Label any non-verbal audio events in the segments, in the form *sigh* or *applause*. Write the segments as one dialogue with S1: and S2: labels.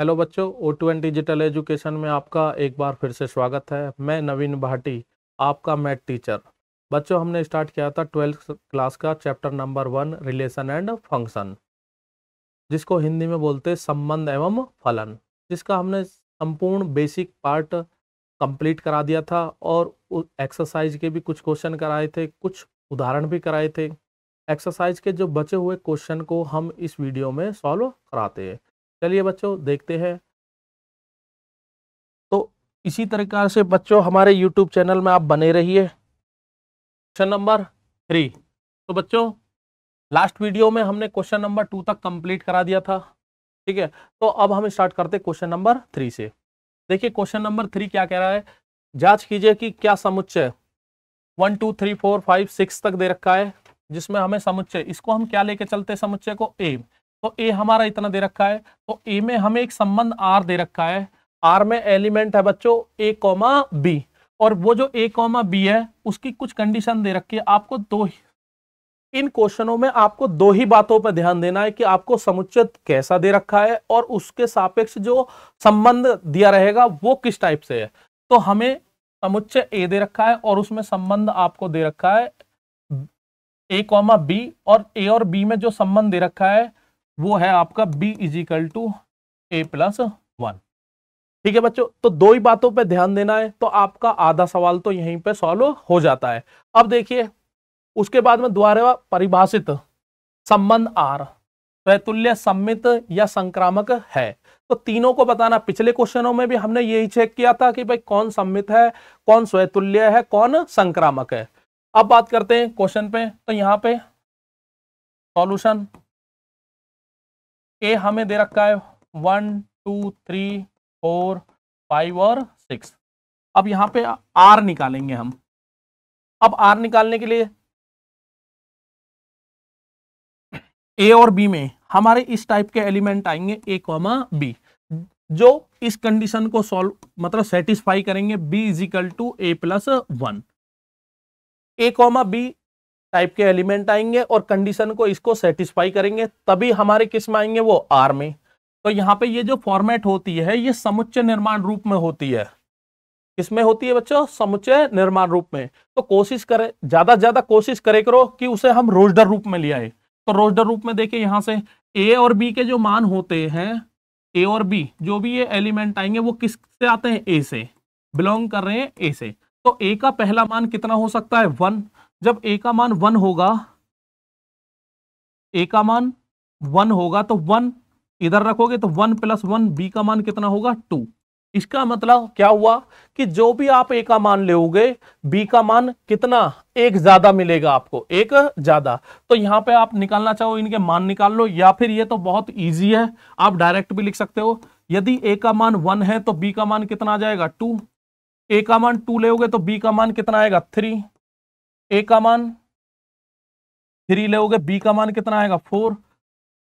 S1: hello बच्चों O two N digital education में आपका एक बार फिर से स्वागत है मैं नवीन भाटी आपका मैथ टीचर बच्चों हमने स्टार्ट किया था ट्वेल्थ क्लास का chapter number one relation and function जिसको हिंदी में बोलते हैं संबंध एवं फलन जिसका हमने संपूर्ण बेसिक पार्ट कंप्लीट करा दिया था और एक्सरसाइज के भी कुछ क्वेश्चन कराए थे कुछ उदाहरण भी कराए थे एक्सरसाइज के जो बचे हुए क्वेश्चन को हम इस वीडियो में सॉल्व कराते हैं चलिए बच्चों देखते हैं तो इसी तरीका से बच्चों हमारे यूट्यूब चैनल में आप बने रहिए क्वेश्चन नंबर थ्री तो बच्चों लास्ट वीडियो में हमने क्वेश्चन नंबर टू तक कंप्लीट करा दिया था ठीक है तो अब हम स्टार्ट करते क्वेश्चन नंबर थ्री से देखिए क्वेश्चन नंबर थ्री क्या कह रहा है जांच कीजिए कि क्या समुच्चय one two three four five six तक दे रखा है जिसमें हमें समुच्चय इसको हम क्या लेके चलते हैं समुच्चय को ए तो ए हमारा इतना दे रखा है तो ए में हमें एक संबंध आर दे रखा है आर में एलिमेंट है बच्चों ए कॉमा बी और वो जो ए कॉमा बी है उसकी कुछ कंडीशन दे रखी है आपको दो इन क्वेश्चनों में आपको दो ही बातों पर ध्यान देना है कि आपको समुचित कैसा दे रखा है और उसके सापेक्ष जो संबंध दिया रहेगा वो किस टाइप से है तो हमें समुच्चय ए दे रखा है और उसमें संबंध आपको दे रखा है ए कॉमा बी और ए और बी में जो संबंध दे रखा है वो है आपका b is equal to A plus one ठीक है बच्चों तो दो ही बातों पे ध्यान देना है तो आपका आधा सवाल तो यहीं पे सॉल्व हो जाता है अब देखिए उसके बाद में द्वारा परिभाषित संबंध आर वैतुल्य सम्मित या संक्रामक है तो तीनों को बताना पिछले क्वेश्चनों में भी हमने यही चेक किया था कि भाई कौन सम्मित है कौन स्वैतुल्य है कौन संक्रामक है अब बात करते हैं क्वेश्चन पे तो यहाँ पे सॉल्यूशन ए हमें दे रखा है
S2: one two three four five और सिक्स अब यहां पे
S1: आर निकालेंगे हम अब आर निकालने के लिए ए और बी में हमारे इस टाइप के एलिमेंट आएंगे ए कॉमा बी जो इस कंडीशन को सॉल्व मतलब सेटिस्फाई करेंगे B is equal to A plus one A comma B type के एलिमेंट आएंगे और कंडीशन को इसको सेटिस्फाई करेंगे तभी हमारे किस में आएंगे वो आर में तो यहाँ पे ये जो फॉर्मेट होती है ये समुच्चय निर्माण रूप में होती है किसमें होती है बच्चों समुच्चय निर्माण रूप में तो कोशिश करें ज्यादा से ज्यादा कोशिश करे करो कि उसे हम रोजडर रूप में ले आए तो रोजडर रूप में देखिए यहाँ से ए और बी के जो मान होते हैं ए और बी जो भी ये एलिमेंट आएंगे वो किस से आते हैं ए से बिलोंग कर रहे हैं ए से तो ए का पहला मान कितना हो सकता है वन जब ए का मान वन होगा ए का मान वन होगा तो वन इधर रखोगे तो वन प्लस वन बी का मान कितना होगा टू इसका मतलब क्या हुआ कि जो भी आप ए का मान लोगे बी का मान कितना एक ज्यादा मिलेगा आपको एक ज्यादा तो यहां पे आप निकालना चाहो इनके मान निकाल लो या फिर ये तो बहुत इजी है आप डायरेक्ट भी लिख सकते हो यदि ए का मान वन है तो बी का मान कितना आ जाएगा टू ए का मान टू लोगे तो बी का मान कितना आएगा थ्री ए का मान थ्री लोगे बी का मान कितना आएगा फोर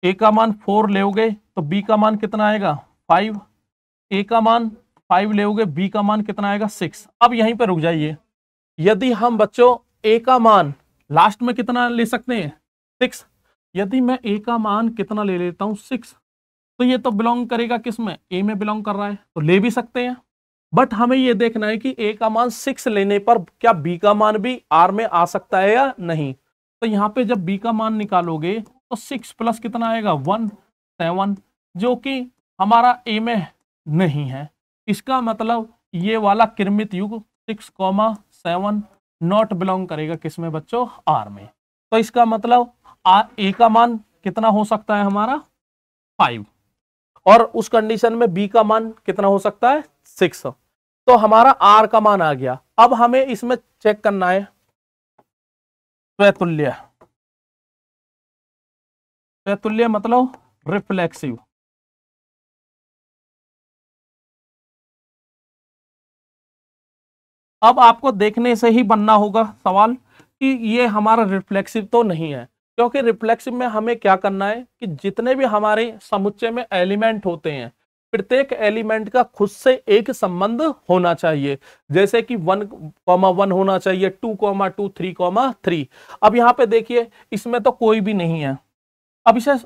S1: ए का मान फोर लोगे तो बी का मान कितना आएगा फाइव ए का मान फाइव लोगे बी का मान कितना आएगा सिक्स अब यहीं पर रुक जाइए यदि हम बच्चों ए का मान लास्ट में कितना ले सकते हैं सिक्स यदि मैं ए का मान कितना ले लेता हूँ सिक्स तो ये तो बिलोंग करेगा किस में ए में बिलोंग कर रहा है तो ले भी सकते हैं बट हमें यह देखना है कि ए का मान सिक्स लेने पर क्या बी का मान भी आर में आ सकता है या नहीं तो यहाँ पे जब बी का मान निकालोगे तो सिक्स प्लस कितना आएगा वन सेवन जो कि हमारा ए में नहीं है इसका मतलब ये वाला किरमित युग six comma seven not belong करेगा किस में बच्चों आर में तो इसका मतलब आ ए का मान कितना हो सकता है हमारा फाइव और उस कंडीशन में बी का मान कितना हो सकता है सिक्स तो हमारा आर का मान आ गया अब हमें इसमें चेक करना है स्वैतुल्य
S2: स्वैतुल्य मतलब रिफ्लेक्सिव
S1: अब आपको देखने से ही बनना होगा सवाल कि ये हमारा रिफ्लेक्सिव तो नहीं है क्योंकि रिफ्लेक्सिव में हमें क्या करना है कि जितने भी हमारे समुच्चय में एलिमेंट होते हैं प्रत्येक एलिमेंट का खुद से एक संबंध होना चाहिए जैसे कि वन कॉमा वन होना चाहिए two comma two three comma three अब यहाँ पे देखिए इसमें तो कोई भी नहीं है अब इसे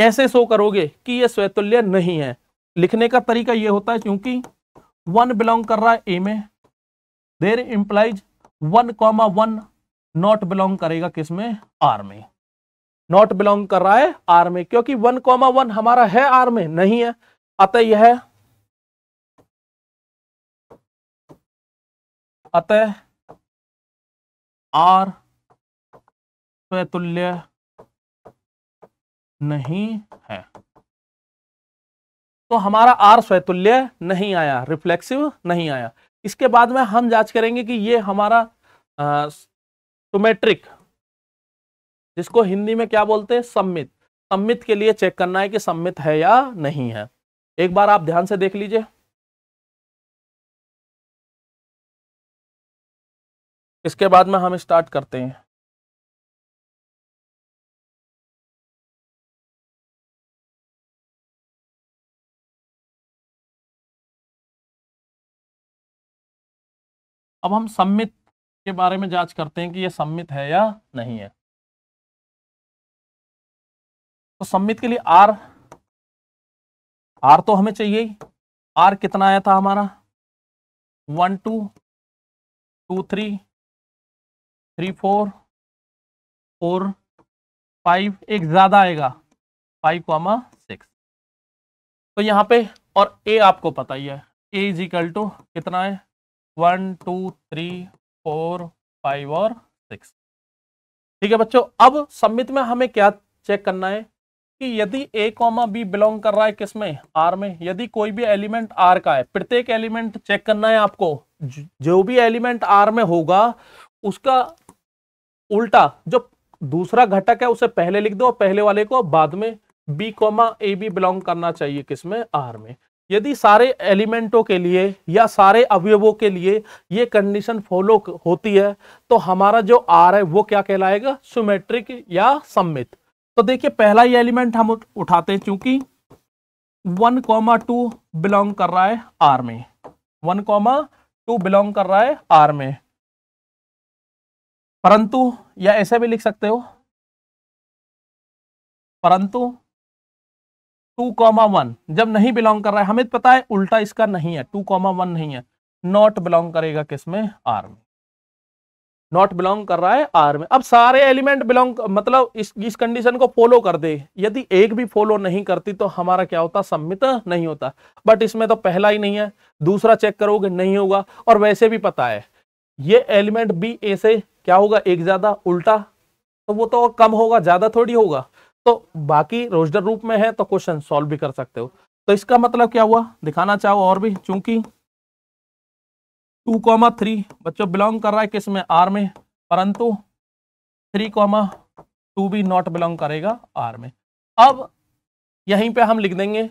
S1: कैसे शो करोगे कि ये स्वैतुल्य नहीं है लिखने का तरीका ये होता है क्योंकि वन बिलोंग कर रहा है ए में there implies one comma one not belong करेगा किस में आर में नॉट बिलोंग कर रहा है आर में क्योंकि वन कॉमा वन हमारा है आर में नहीं है अतः यह
S2: अतः आर
S1: स्वतुल्य नहीं है तो हमारा आर स्वतुल्य नहीं आया रिफ्लेक्सिव नहीं आया इसके बाद में हम जांच करेंगे कि ये हमारा टोमेट्रिक तो जिसको हिंदी में क्या बोलते हैं सम्मित सम्मित के लिए चेक करना है कि सम्मित है या नहीं है एक बार आप ध्यान से देख लीजिए
S2: इसके बाद में हम स्टार्ट करते हैं अब हम सम्मित के बारे में जांच करते हैं कि ये सम्मित है या नहीं है तो सम्मित के लिए आर आर तो हमें चाहिए ही आर कितना आया था हमारा one two two three three four four
S1: five एक ज़्यादा आएगा फाइव कॉमा सिक्स तो यहाँ पे और ए आपको पता ही है ए इज इक्वल टू कितना है one two three four five और सिक्स ठीक है बच्चों अब सम्मित में हमें क्या चेक करना है कि यदि ए कॉमा बी बिलोंग कर रहा है किस में आर में यदि कोई भी एलिमेंट आर का है प्रत्येक एलिमेंट चेक करना है आपको जो भी एलिमेंट आर में होगा उसका उल्टा जो दूसरा घटक है उसे पहले लिख दो पहले वाले को बाद में B comma A B belong करना चाहिए किसमें आर में यदि सारे एलिमेंटों के लिए या सारे अवयवों के लिए ये कंडीशन फॉलो होती है तो हमारा जो आर है वो क्या कहलाएगा सुमेट्रिक या सम्मित तो देखिए पहला ही एलिमेंट हम उठाते हैं चूंकि वन कॉमा टू बिलोंग कर रहा है आर में वन कॉमा टू बिलोंग कर रहा है आर में परंतु या ऐसे भी लिख सकते हो परंतु टू कॉमा वन जब नहीं बिलोंग कर रहा है हमें तो पता है उल्टा इसका नहीं है टू कॉमा वन नहीं है नॉट बिलोंग करेगा किसमें आर में नॉट बिलोंग कर रहा है आर में अब सारे एलिमेंट बिलोंग मतलब इस कंडीशन को फॉलो कर दे यदि एक भी फॉलो नहीं करती तो हमारा क्या होता सम्मित नहीं होता बट इसमें तो पहला ही नहीं है दूसरा चेक करोगे नहीं होगा और वैसे भी पता है ये एलिमेंट बी ए से क्या होगा एक ज्यादा उल्टा तो वो तो कम होगा ज्यादा थोड़ी होगा तो बाकी रोजडर रूप में है तो क्वेश्चन सॉल्व भी कर सकते हो तो इसका मतलब क्या हुआ दिखाना चाहो और भी चूंकि टू कॉमा थ्री बच्चों बिलोंग कर रहा है किस में आर में परंतु थ्री कॉमा टू भी नॉट बिलोंग करेगा आर में अब यहीं पे हम लिख देंगे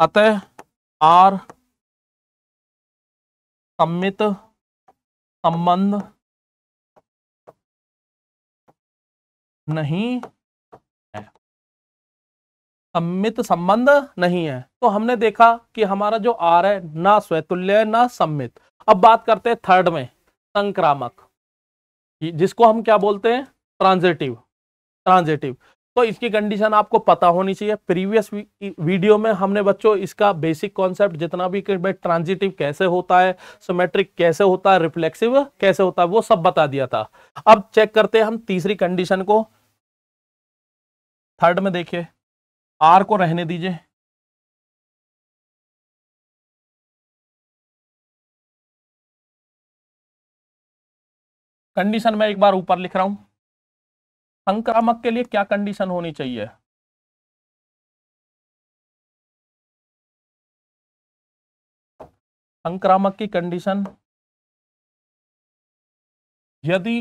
S2: अतः आर सम्मित संबंध
S1: नहीं सम्मित संबंध नहीं है तो हमने देखा कि हमारा जो आर है ना स्वतुल्य है ना सम्मित अब बात करते हैं थर्ड में संक्रामक जिसको हम क्या बोलते हैं ट्रांजेटिव ट्रांजेटिव तो इसकी कंडीशन आपको पता होनी चाहिए प्रीवियस वीडियो में हमने बच्चों इसका बेसिक कॉन्सेप्ट जितना भी ट्रांजिटिव कैसे होता है सोमेट्रिक कैसे होता है रिफ्लेक्सिव कैसे होता है वो सब बता दिया था अब चेक करते हैं हम तीसरी कंडीशन को थर्ड में देखिए आर को रहने दीजिए
S2: कंडीशन मैं एक बार ऊपर लिख रहा हूं संक्रामक के लिए क्या कंडीशन होनी चाहिए संक्रामक की कंडीशन यदि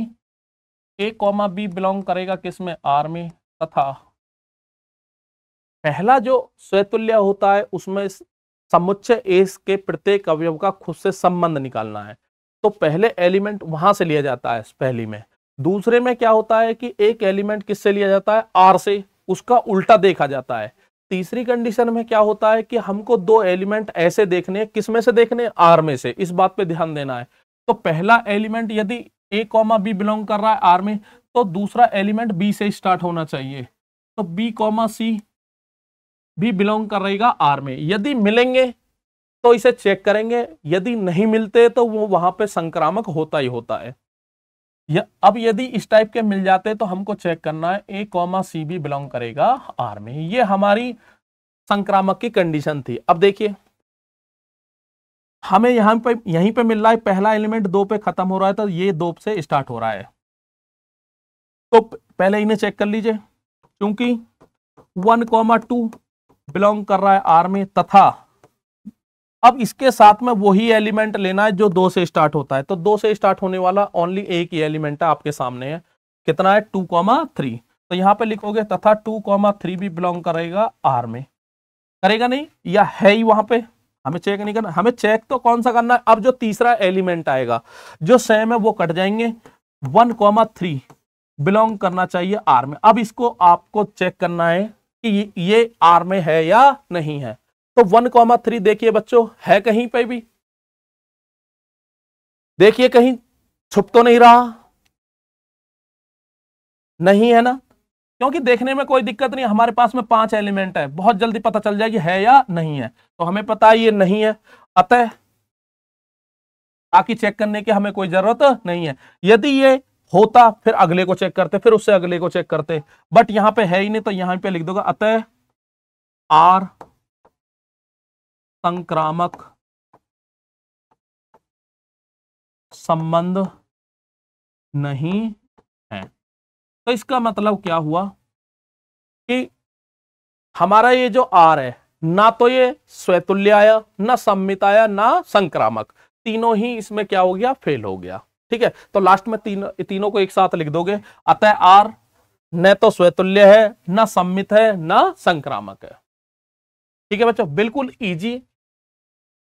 S2: ए कॉमा बी बिलोंग
S1: करेगा किसमें आर में तथा पहला जो स्वतुल्य होता है उसमें समुच्चय एस के प्रत्येक अवयव का खुद से संबंध निकालना है तो पहले एलिमेंट वहां से लिया जाता है पहली में दूसरे में क्या होता है कि एक एलिमेंट किससे लिया जाता है आर से उसका उल्टा देखा जाता है तीसरी कंडीशन में क्या होता है कि हमको दो एलिमेंट ऐसे देखने किस में से देखने आर में से इस बात पे ध्यान देना है तो पहला एलिमेंट यदि ए कॉमा बी बिलोंग कर रहा है आर में तो दूसरा एलिमेंट बी से स्टार्ट होना चाहिए तो बी कॉमा सी भी बिलोंग कर रहेगा आर में यदि मिलेंगे तो इसे चेक करेंगे यदि नहीं मिलते तो वो वहां पे संक्रामक होता ही होता है या अब यदि इस टाइप के मिल जाते तो हमको चेक करना है ए कॉमा सी भी बिलोंग करेगा आर में ये हमारी संक्रामक की कंडीशन थी अब देखिए हमें यहां पे यहीं पे मिल रहा है पहला एलिमेंट दो पे खत्म हो रहा है तो ये दो से स्टार्ट हो रहा है तो पहले इन्हें चेक कर लीजिए क्योंकि वन कॉमा टू बिलोंग कर रहा है आर्मी तथा अब इसके साथ में वही एलिमेंट लेना है जो दो से स्टार्ट होता है तो दो से स्टार्ट होने वाला ओनली एक ही एलिमेंट है आपके सामने है कितना है टू कॉमा थ्री तो यहां पे लिखोगे तथा टू कॉमा थ्री भी बिलोंग करेगा आर में करेगा नहीं या है ही वहां पे हमें चेक नहीं करना हमें चेक तो कौन सा करना है अब जो तीसरा एलिमेंट आएगा जो सेम है वो कट जाएंगे वन कॉमा थ्री बिलोंग करना चाहिए आर में अब इसको आपको चेक करना है कि ये आर में है या नहीं है तो वन कॉमा थ्री देखिए बच्चों है कहीं पे भी देखिए कहीं छुप तो नहीं रहा नहीं है ना क्योंकि देखने में कोई दिक्कत नहीं हमारे पास में पांच एलिमेंट है बहुत जल्दी पता चल जाएगी है या नहीं है तो हमें पता है ये नहीं है अतः बाकी चेक करने की हमें कोई जरूरत नहीं है यदि ये होता फिर अगले को चेक करते फिर उससे अगले को चेक करते बट यहां पे है ही नहीं तो यहां पे लिख दोगे अतः आर
S2: संक्रामक संबंध नहीं है तो
S1: इसका मतलब क्या हुआ कि हमारा ये जो आर है ना तो ये स्वैतुल्य आया ना सम्मित आया ना संक्रामक तीनों ही इसमें क्या हो गया फेल हो गया ठीक है तो लास्ट में तीन तीनों को एक साथ लिख दोगे अतः आर न तो स्वतुल्य है न सम्मित है न संक्रामक है ठीक है बच्चों बिल्कुल इजी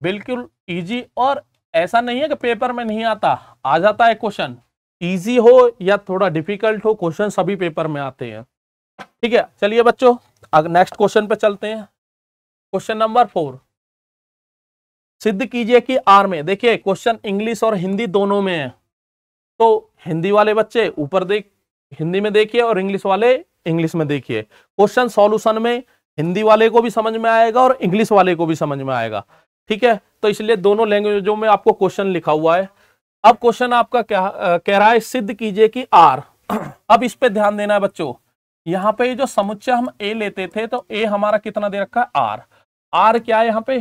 S1: बिल्कुल इजी और ऐसा नहीं है कि पेपर में नहीं आता आ जाता है क्वेश्चन इजी हो या थोड़ा डिफिकल्ट हो क्वेश्चन सभी पेपर में आते हैं ठीक है चलिए बच्चों नेक्स्ट क्वेश्चन पे चलते हैं क्वेश्चन नंबर फोर सिद्ध कीजिए कि आर में देखिए क्वेश्चन इंग्लिश और हिंदी दोनों में है तो हिंदी वाले बच्चे ऊपर देख हिंदी में देखिए और इंग्लिश वाले इंग्लिश में देखिए क्वेश्चन सॉल्यूशन में हिंदी वाले को भी समझ में आएगा और इंग्लिश वाले को भी समझ में आएगा ठीक है तो इसलिए दोनों लैंग्वेजों में आपको क्वेश्चन लिखा हुआ है अब क्वेश्चन आपका क्या कह रहा है सिद्ध कीजिए कि आर *clears throat* अब इस पर ध्यान देना है बच्चों यहाँ पे जो समुच्चय हम ए लेते थे तो ए हमारा कितना दे रखा है आर आर क्या है यहाँ पे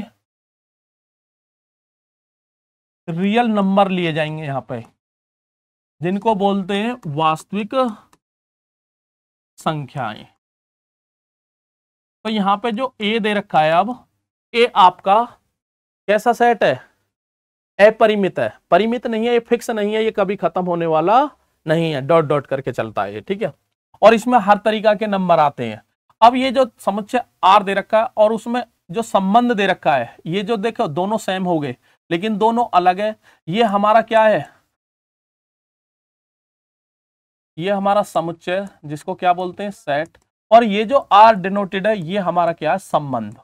S1: रियल
S2: नंबर लिए जाएंगे यहाँ पे जिनको बोलते हैं वास्तविक संख्याएं तो यहां पे जो ए दे रखा है
S1: अब ए आपका कैसा सेट है अपरिमित है परिमित नहीं है ये फिक्स नहीं है ये कभी खत्म होने वाला नहीं है डॉट डॉट करके चलता है ठीक है और इसमें हर तरीका के नंबर आते हैं अब ये जो समझे आर दे रखा है और उसमें जो संबंध दे रखा है ये जो देखो दोनों सेम हो गए लेकिन दोनों अलग है ये हमारा क्या है ये हमारा समुच्चय जिसको क्या बोलते हैं सेट और ये जो आर डिनोटेड है ये हमारा क्या है संबंध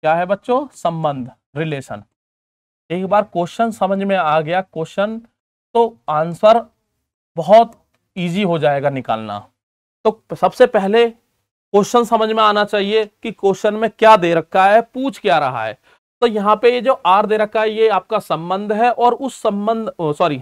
S1: क्या है बच्चों संबंध रिलेशन एक बार क्वेश्चन समझ में आ गया क्वेश्चन तो आंसर बहुत इजी हो जाएगा निकालना तो सबसे पहले क्वेश्चन समझ में आना चाहिए कि क्वेश्चन में क्या दे रखा है पूछ क्या रहा है तो यहाँ पे ये जो आर दे रखा है ये आपका संबंध है और उस संबंध सॉरी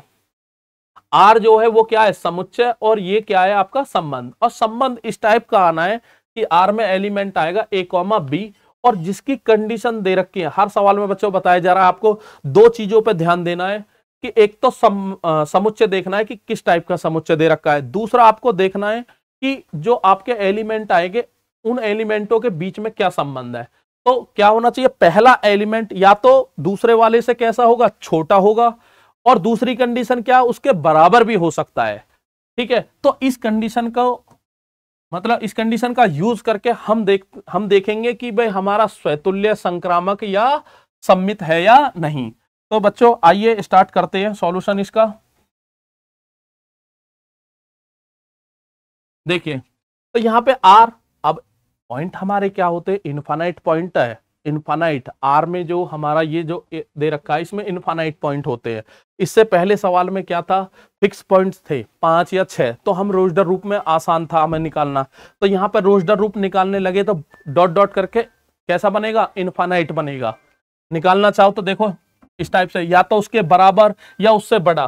S1: आर जो है वो क्या है समुच्चय और ये क्या है आपका संबंध और संबंध इस टाइप का आना है कि आर में एलिमेंट आएगा ए कॉमा बी और जिसकी कंडीशन दे रखी है हर सवाल में बच्चों बताया जा रहा है आपको दो चीजों पर ध्यान देना है कि एक तो सम, समुच्चय देखना है कि किस टाइप का समुच्चय दे रखा है दूसरा आपको देखना है कि जो आपके एलिमेंट आएंगे उन एलिमेंटों के बीच में क्या संबंध है तो क्या होना चाहिए पहला एलिमेंट या तो दूसरे वाले से कैसा होगा छोटा होगा और दूसरी कंडीशन क्या उसके बराबर भी हो सकता है ठीक है तो इस कंडीशन को मतलब इस कंडीशन का यूज करके हम देख हम देखेंगे कि भाई हमारा स्वैतुल्य संक्रामक या सम्मित है या नहीं तो बच्चों आइए स्टार्ट करते हैं सॉल्यूशन इसका देखिए तो यहां पे आर अब पॉइंट हमारे क्या होते हैं इनफाइनाइट पॉइंट है इन्फानाइट आर में जो हमारा ये जो दे रखा है इसमें इन्फानाइट पॉइंट होते हैं इससे पहले सवाल में क्या था फिक्स पॉइंट्स थे पांच या छह तो हम रोजडर रूप में आसान था हमें निकालना तो यहाँ पर रोजडर रूप निकालने लगे तो डॉट डॉट करके कैसा बनेगा इन्फानाइट बनेगा निकालना चाहो तो देखो इस टाइप से या तो उसके बराबर या उससे बड़ा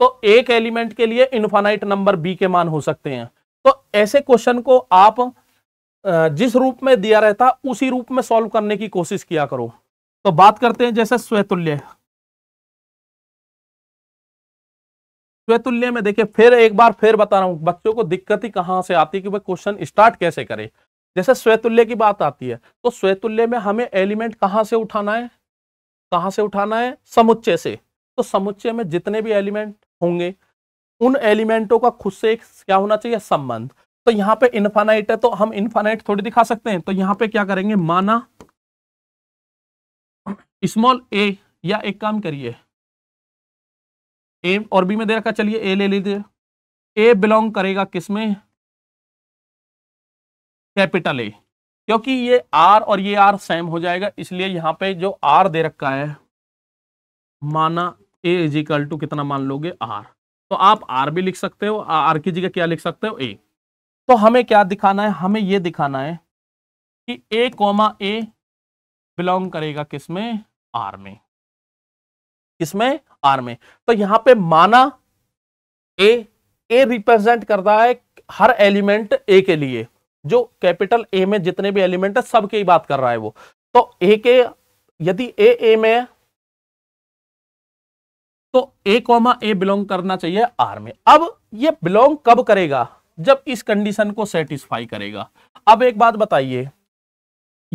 S1: तो एक एलिमेंट के लिए इन्फानाइट नंबर बी के मान हो सकते हैं तो ऐसे क्वेश्चन को आप जिस रूप में दिया रहता उसी रूप में सॉल्व करने की कोशिश किया करो तो बात करते हैं जैसे स्वेतुल्य स्वेतुल्य में देखिए फिर एक बार फिर बता रहा हूं बच्चों को दिक्कत ही कहां से आती है कि वह क्वेश्चन स्टार्ट कैसे करें जैसे स्वेतुल्य की बात आती है तो स्वेतुल्य में हमें एलिमेंट कहां से उठाना है कहां से उठाना है समुच्चय से तो समुच्चय में जितने भी एलिमेंट होंगे उन एलिमेंटों का खुद से एक क्या होना चाहिए संबंध तो यहां पे इनफाइनाइट है तो हम इनफाइनाइट थोड़ी दिखा सकते हैं तो यहां पे क्या करेंगे माना स्मॉल ए या एक काम करिए
S2: ए और बी में दे रखा चलिए ए ले लीजिए ए बिलोंग करेगा
S1: किसमें कैपिटल ए क्योंकि ये आर और ये आर सेम हो जाएगा इसलिए यहां पे जो आर दे रखा है माना ए इजिकल टू कितना मान लोगे आर तो आप आर भी लिख सकते हो आर की जगह क्या लिख सकते हो ए तो हमें क्या दिखाना है हमें यह दिखाना है कि ए कॉमा ए बिलोंग करेगा किसमें आर में किसमें आर में तो यहां पे माना ए ए रिप्रेजेंट कर रहा है हर एलिमेंट ए के लिए जो कैपिटल ए में जितने भी एलिमेंट है सबके ही बात कर रहा है वो तो ए के यदि ए ए में तो ए कॉमा ए बिलोंग करना चाहिए आर में अब ये बिलोंग कब करेगा जब इस कंडीशन को सेटिस्फाई करेगा अब एक बात बताइए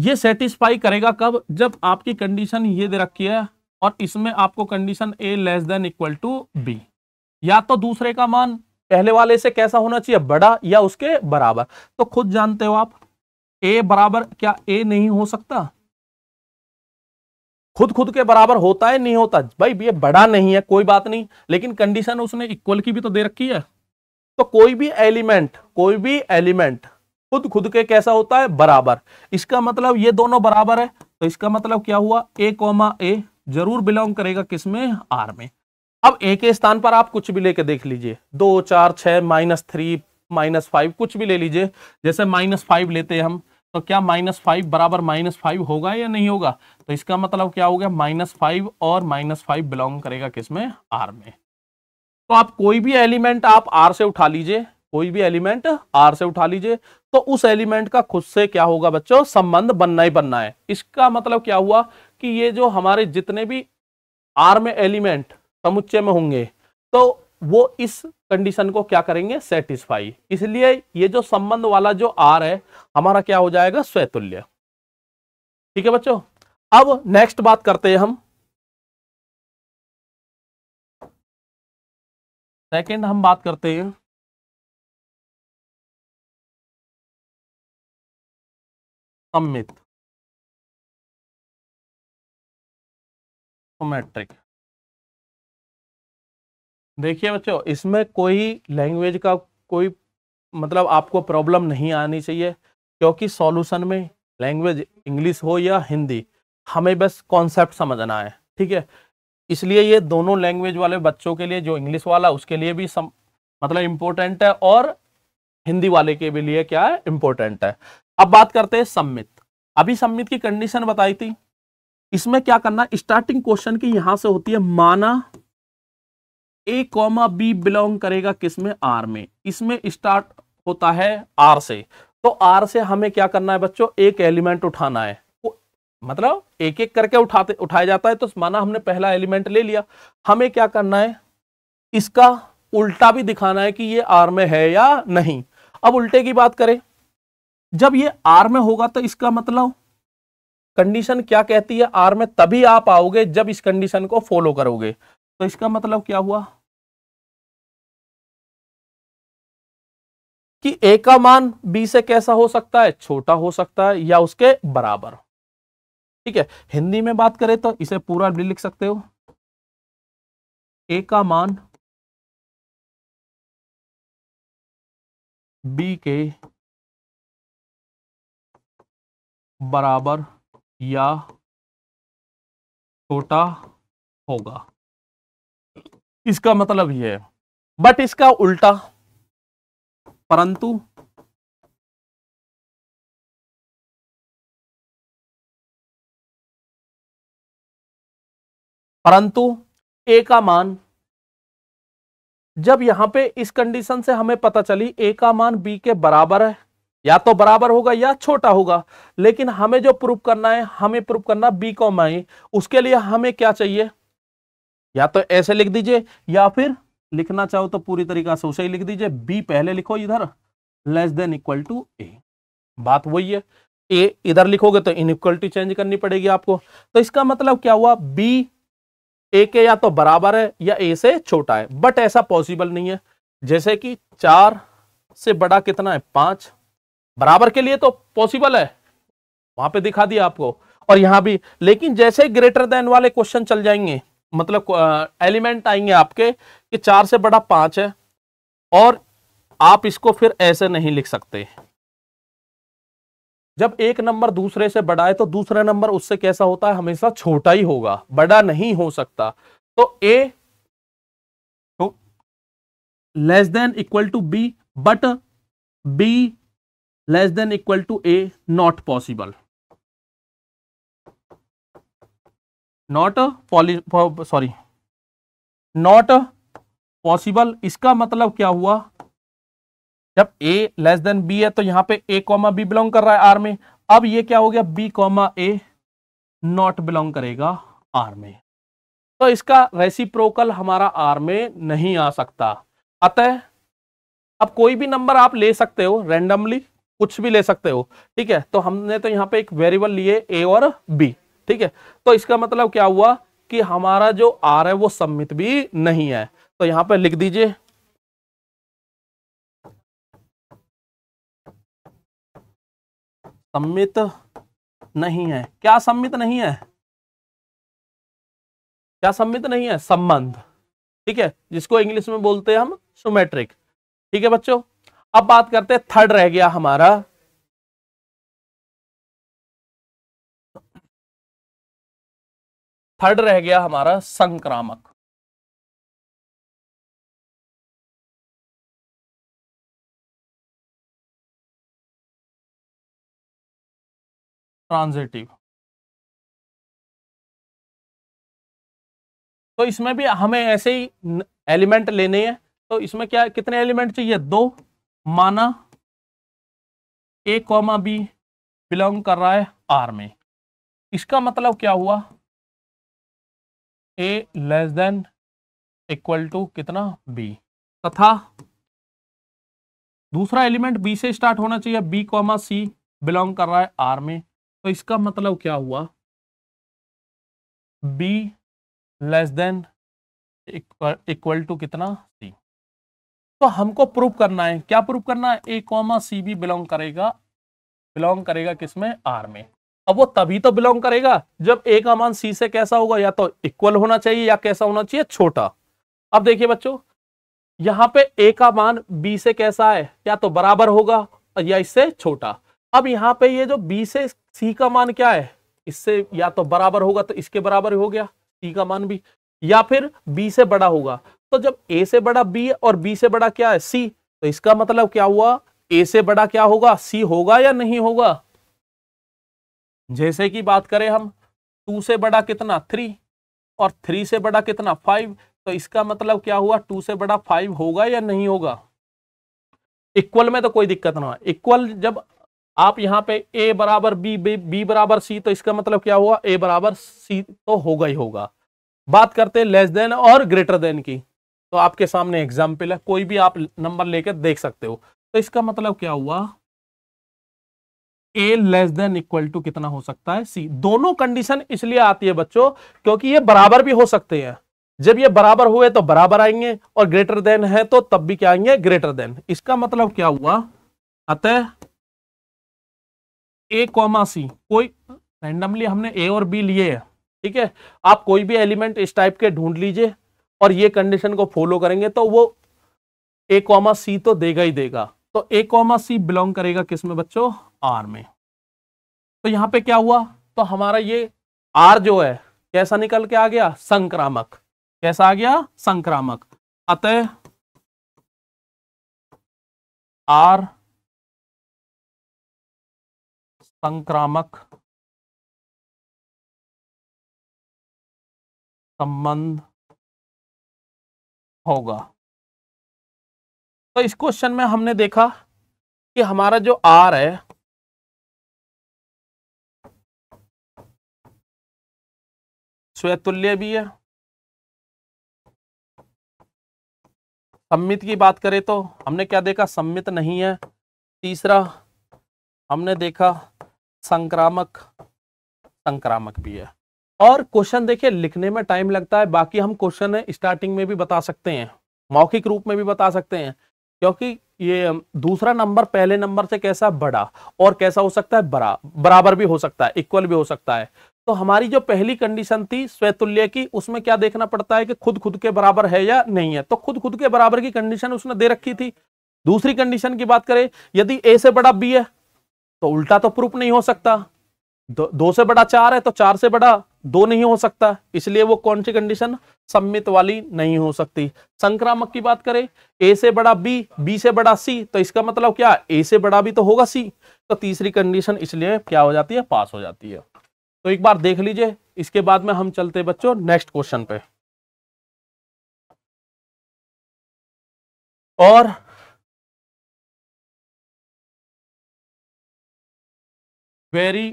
S1: ये सेटिस्फाई करेगा कब जब आपकी कंडीशन ये दे रखी है और इसमें आपको condition A less than equal to B या तो दूसरे का मान पहले वाले से कैसा होना चाहिए बड़ा या उसके बराबर तो खुद जानते हो आप ए बराबर क्या ए नहीं हो सकता खुद खुद के बराबर होता है नहीं होता भाई ये बड़ा नहीं है कोई बात नहीं लेकिन कंडीशन उसने इक्वल की भी तो दे रखी है तो कोई भी एलिमेंट कोई भी एलिमेंट खुद खुद के कैसा होता है बराबर इसका मतलब ये दोनों बराबर है तो इसका मतलब क्या हुआ ए कॉमा ए जरूर बिलोंग करेगा किसमें आर में अब ए के स्थान पर आप कुछ भी लेके देख लीजिए दो चार छ माइनस थ्री माइनस फाइव कुछ भी ले लीजिए जैसे माइनस फाइव लेते हैं हम तो क्या माइनस फाइव बराबर माइनस फाइव होगा या नहीं होगा तो इसका मतलब क्या हो गया माइनस फाइव और माइनस फाइव बिलोंग करेगा किसमें आर में तो आप कोई भी एलिमेंट आप आर से उठा लीजिए कोई भी एलिमेंट आर से उठा लीजिए तो उस एलिमेंट का खुद से क्या होगा बच्चों संबंध बनना ही बनना है इसका मतलब क्या हुआ कि ये जो हमारे जितने भी आर में एलिमेंट समुच्चय में होंगे तो वो इस कंडीशन को क्या करेंगे सेटिस्फाई इसलिए ये जो संबंध वाला जो आर है हमारा क्या हो जाएगा स्वैतुल्य ठीक है बच्चों अब नेक्स्ट बात करते हैं हम
S2: सेकंड हम बात करते हैं सम्मित मैट्रिक
S1: देखिए बच्चों इसमें कोई लैंग्वेज का कोई मतलब आपको प्रॉब्लम नहीं आनी चाहिए क्योंकि सॉल्यूशन में लैंग्वेज इंग्लिश हो या हिंदी हमें बस कॉन्सेप्ट समझना है ठीक है इसलिए ये दोनों लैंग्वेज वाले बच्चों के लिए जो इंग्लिश वाला उसके लिए भी सम मतलब इम्पोर्टेंट है और हिंदी वाले के भी लिए क्या है इम्पोर्टेंट है अब बात करते हैं सम्मित अभी सम्मित की कंडीशन बताई थी इसमें क्या करना स्टार्टिंग क्वेश्चन की यहां से होती है माना ए कॉमा बी बिलोंग करेगा किसमें आर में इसमें स्टार्ट होता है आर से तो आर से हमें क्या करना है बच्चों एक एलिमेंट उठाना है मतलब एक एक करके उठाते उठाया जाता है तो माना हमने पहला एलिमेंट ले लिया हमें क्या करना है इसका उल्टा भी दिखाना है कि ये आर में है या नहीं अब उल्टे की बात करें जब ये आर में होगा तो इसका मतलब कंडीशन क्या कहती है आर में तभी आप आओगे जब इस कंडीशन को फॉलो करोगे तो इसका मतलब क्या हुआ कि ए का मान बी से कैसा हो सकता है छोटा हो सकता है या उसके बराबर ठीक है हिंदी में बात करें तो इसे पूरा भी लिख सकते हो
S2: ए का मान बी के बराबर या छोटा होगा इसका मतलब यह है बट इसका उल्टा परंतु परंतु ए
S1: का मान जब यहां पे इस कंडीशन से हमें पता चली ए का मान बी के बराबर है या तो बराबर होगा या छोटा होगा लेकिन हमें जो प्रूफ करना है हमें प्रूफ करना बी कॉम आई उसके लिए हमें क्या चाहिए या तो ऐसे लिख दीजिए या फिर लिखना चाहो तो पूरी तरीका से उसे ही लिख दीजिए बी पहले लिखो इधर less than equal to A बात वही है ए इधर लिखोगे तो इनइक्वलिटी चेंज करनी पड़ेगी आपको तो इसका मतलब क्या हुआ बी ए के या तो बराबर है या ए से छोटा है बट ऐसा पॉसिबल नहीं है जैसे कि चार से बड़ा कितना है पांच बराबर के लिए तो पॉसिबल है वहां पे दिखा दिया आपको और यहां भी लेकिन जैसे ग्रेटर देन वाले क्वेश्चन चल जाएंगे मतलब एलिमेंट आएंगे आपके कि चार से बड़ा पांच है और आप इसको फिर ऐसे नहीं लिख सकते जब एक नंबर दूसरे से बड़ा है तो दूसरा नंबर उससे कैसा होता है हमेशा छोटा ही होगा बड़ा नहीं हो सकता तो ए तो less than equal to B but B less than equal to A not possible not poly sorry not possible इसका मतलब क्या हुआ जब ए लेस देन बी है तो यहाँ पे ए कॉमा बी बिलोंग कर रहा है आर में अब ये क्या हो गया B comma A not belong करेगा आर में तो इसका रेसिप्रोकल हमारा आर में नहीं आ सकता अतः अब कोई भी नंबर आप ले सकते हो रेंडमली कुछ भी ले सकते हो ठीक है तो हमने तो यहाँ पे एक वेरिएबल लिए ए और बी ठीक है तो इसका मतलब क्या हुआ कि हमारा जो आर है वो सम्मित भी नहीं है तो यहाँ पे लिख दीजिए
S2: सम्मित नहीं
S1: है क्या सम्मित नहीं है क्या सम्मित नहीं है संबंध ठीक है जिसको इंग्लिश में बोलते हैं हम सुमेट्रिक ठीक है बच्चों अब बात करते हैं थर्ड रह गया हमारा
S2: थर्ड रह गया हमारा संक्रामक ट्रांजेटिव तो इसमें भी
S1: हमें ऐसे ही एलिमेंट लेने हैं तो इसमें क्या कितने एलिमेंट चाहिए दो माना ए कॉमा बी बिलोंग कर रहा है आर में
S2: इसका मतलब क्या हुआ A less than
S1: equal to कितना बी तथा दूसरा एलिमेंट बी से स्टार्ट होना चाहिए बी कॉमा सी बिलोंग कर रहा है आर में तो इसका मतलब क्या हुआ b less than equal to कितना c तो हमको प्रूफ करना है क्या प्रूफ करना है ए कॉमा सी भी बिलोंग करेगा बिलोंग करेगा किसमें आर में अब वो तभी तो बिलोंग करेगा जब ए का मान सी से कैसा होगा या तो इक्वल होना चाहिए या कैसा होना चाहिए छोटा अब देखिए बच्चों यहां पे ए का मान बी से कैसा है या तो बराबर होगा या इससे छोटा अब यहां पे ये जो बी से सी का मान क्या है इससे या तो बराबर होगा तो इसके बराबर हो गया सी का मान भी या फिर बी से बड़ा होगा तो जब ए से बड़ा बी और बी से बड़ा क्या है सी तो इसका मतलब क्या हुआ ए से बड़ा क्या होगा सी होगा या नहीं होगा जैसे कि बात करें हम टू से बड़ा कितना थ्री और थ्री से बड़ा कितना फाइव तो इसका मतलब क्या हुआ टू से बड़ा फाइव होगा या नहीं होगा इक्वल में तो कोई दिक्कत ना इक्वल जब आप यहाँ पे ए बराबर बी बी बराबर सी तो इसका मतलब क्या हुआ ए बराबर सी तो होगा ही होगा बात करते हैं लेस देन और ग्रेटर देन की तो आपके सामने एग्जाम्पल है कोई भी आप नंबर लेकर देख सकते हो तो इसका मतलब क्या हुआ A less than equal to कितना हो सकता है सी दोनों कंडीशन इसलिए आती है बच्चों क्योंकि ये बराबर भी हो सकते हैं जब ये बराबर हुए तो बराबर आएंगे और ग्रेटर देन है तो तब भी क्या आएंगे ग्रेटर देन इसका मतलब क्या हुआ अतः ए कॉमा सी कोई रैंडमली हमने ए और बी लिए है ठीक है आप कोई भी एलिमेंट इस टाइप के ढूंढ लीजिए और ये कंडीशन को फॉलो करेंगे तो वो ए कॉमा सी तो देगा ही देगा तो ए कॉमा सी बिलोंग करेगा किस में बच्चों आर में तो यहां पे क्या हुआ तो हमारा ये आर जो है कैसा निकल के आ गया संक्रामक कैसा आ गया संक्रामक अतः
S2: आर संक्रामक संबंध होगा तो इस क्वेश्चन में हमने देखा कि हमारा जो आर है स्वतुल्य भी है
S1: सम्मित की बात करें तो हमने क्या देखा सम्मित नहीं है तीसरा हमने देखा संक्रामक संक्रामक भी है और क्वेश्चन देखिए लिखने में टाइम लगता है बाकी हम क्वेश्चन स्टार्टिंग में भी बता सकते हैं मौखिक रूप में भी बता सकते हैं क्योंकि ये दूसरा नंबर पहले नंबर से कैसा बड़ा और कैसा हो सकता है बड़ा बराबर भी हो सकता है इक्वल भी हो सकता है तो हमारी जो पहली कंडीशन थी स्वैतुल्य की उसमें क्या देखना पड़ता है कि खुद खुद के बराबर है या नहीं है तो खुद खुद के बराबर की कंडीशन उसने दे रखी थी दूसरी कंडीशन की बात करें यदि ए से बड़ा बी है तो उल्टा तो प्रूफ नहीं हो सकता दो, दो से बड़ा चार है तो चार से बड़ा दो नहीं हो सकता इसलिए वो कौन सी कंडीशन सम्मित वाली नहीं हो सकती संक्रामक की बात करें ए से बड़ा बी बी से बड़ा सी तो इसका मतलब क्या ए से बड़ा भी तो होगा सी तो तीसरी कंडीशन इसलिए क्या हो जाती है पास हो जाती है तो एक बार देख लीजिए इसके बाद में हम चलते बच्चों नेक्स्ट क्वेश्चन पे और वेरी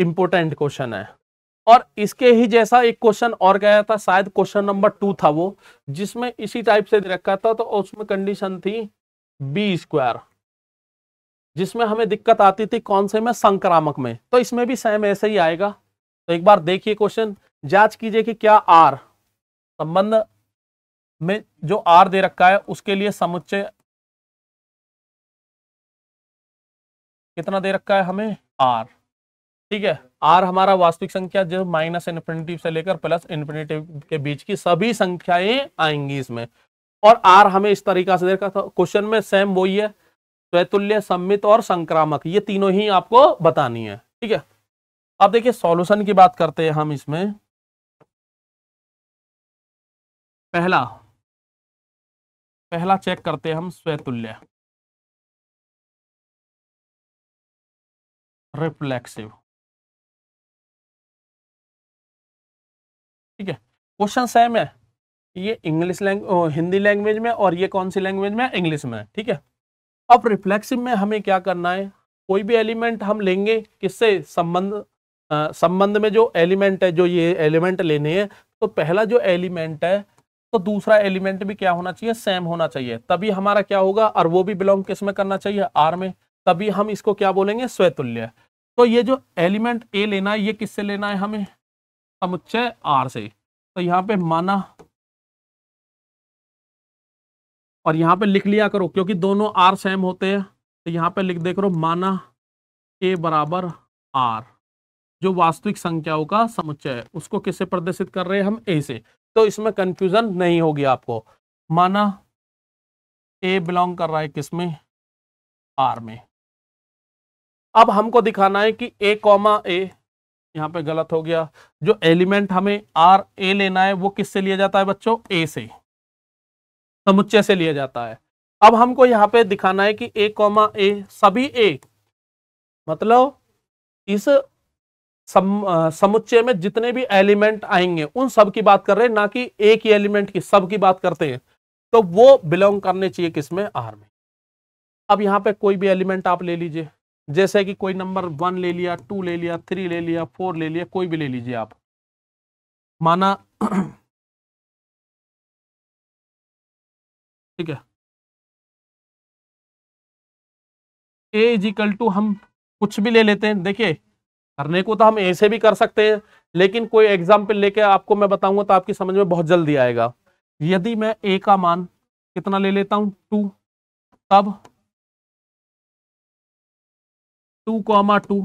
S1: इंपॉर्टेंट क्वेश्चन है और इसके ही जैसा एक क्वेश्चन और गया था शायद क्वेश्चन नंबर टू था वो जिसमें इसी टाइप से रखा था तो उसमें कंडीशन थी बी स्क्वायर जिसमें हमें दिक्कत आती थी कौन से में संक्रामक में तो इसमें भी सेम ऐसे ही आएगा तो एक बार देखिए क्वेश्चन जांच कीजिए कि क्या आर संबंध में जो आर दे रखा है उसके लिए समुच्चय कितना दे रखा है हमें आर ठीक है आर हमारा वास्तविक संख्या जो माइनस इन्फिनेटिव से लेकर प्लस इन्फिनेटिव के बीच की सभी संख्याएं आएंगी इसमें और आर हमें इस तरीका से देखा था क्वेश्चन में सेम वही है स्वैतुल्य सम्मित और संक्रामक ये तीनों ही आपको बतानी है ठीक है अब देखिए सॉल्यूशन की बात करते हैं हम इसमें
S2: पहला पहला चेक करते हैं हम स्वैतुल्य रिफ्लेक्सिव
S1: ठीक है क्वेश्चन सेम है ये इंग्लिश लैंग्वेज हिंदी लैंग्वेज में और ये कौन सी लैंग्वेज में इंग्लिश में ठीक है अब रिफ्लेक्सिव में हमें क्या करना है कोई भी एलिमेंट हम लेंगे किससे संबंध संबंध में जो एलिमेंट है जो ये एलिमेंट लेने हैं तो पहला जो एलिमेंट है तो दूसरा एलिमेंट भी क्या होना चाहिए सेम होना चाहिए तभी हमारा क्या होगा और वो भी बिलोंग किस में करना चाहिए आर में तभी हम इसको क्या बोलेंगे स्वैतुल्य तो ये जो एलिमेंट ए लेना है ये किससे लेना है हमें समुच्चय आर से तो यहाँ पे माना और यहाँ पे लिख लिया करो क्योंकि दोनों आर सेम होते हैं तो यहाँ पे लिख दे माना ए बराबर आर जो वास्तविक संख्याओं का समुच्चय है उसको किससे प्रदर्शित कर रहे हैं हम ए से तो इसमें कंफ्यूजन नहीं होगी आपको माना ए बिलोंग कर रहा है किसमें आर में अब हमको दिखाना है कि ए कॉमा ए यहाँ पे गलत हो गया जो एलिमेंट हमें आर ए लेना है वो किससे लिया जाता है बच्चों ए से समुच्चय से लिया जाता है अब हमको यहाँ पे दिखाना है कि ए कॉमा ए सभी ए मतलब इस सम, समुच्चय में जितने भी एलिमेंट आएंगे उन सब की बात कर रहे हैं ना कि एक ही एलिमेंट की सब की बात करते हैं तो वो बिलोंग करने चाहिए किसमें आर में अब यहाँ पे कोई भी एलिमेंट आप ले लीजिए जैसे कि कोई नंबर वन ले लिया टू ले लिया थ्री ले लिया फोर ले लिया कोई भी ले लीजिए आप माना *clears throat* ठीक है ए इज इक्वल टू हम कुछ भी ले लेते हैं देखिए करने को तो हम ऐसे भी कर सकते हैं लेकिन कोई एग्जाम्पल लेके आपको मैं बताऊंगा तो आपकी समझ में बहुत जल्दी आएगा यदि मैं ए का मान कितना ले लेता हूं टू तब
S2: टू कॉमा टू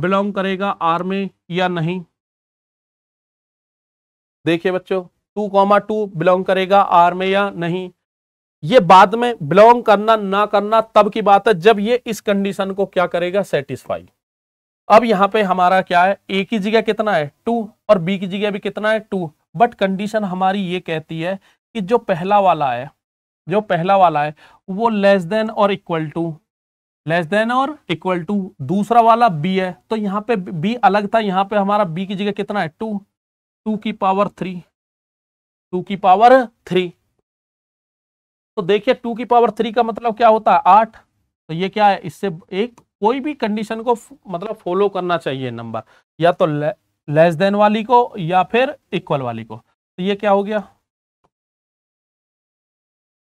S2: बिलोंग
S1: करेगा आर में या नहीं देखिए बच्चों टू कॉमा टू बिलोंग करेगा आर में या नहीं ये बाद में बिलोंग करना ना करना तब की बात है जब ये इस कंडीशन को क्या करेगा सेटिस्फाई अब यहां पे हमारा क्या है ए की जगह कितना है टू और बी की जगह भी कितना है टू बट कंडीशन हमारी ये कहती है कि जो पहला वाला है जो पहला वाला है वो लेस देन और इक्वल टू लेस देन और इक्वल टू दूसरा वाला बी है तो यहाँ पे बी अलग था यहाँ पे हमारा बी की जगह कितना है टू टू की पावर थ्री टू की पावर थ्री तो देखिए टू की पावर थ्री का मतलब क्या होता है आठ तो ये क्या है इससे एक कोई भी कंडीशन को मतलब फॉलो करना चाहिए नंबर या तो ले, लेस देन वाली को या फिर इक्वल वाली को तो ये क्या हो गया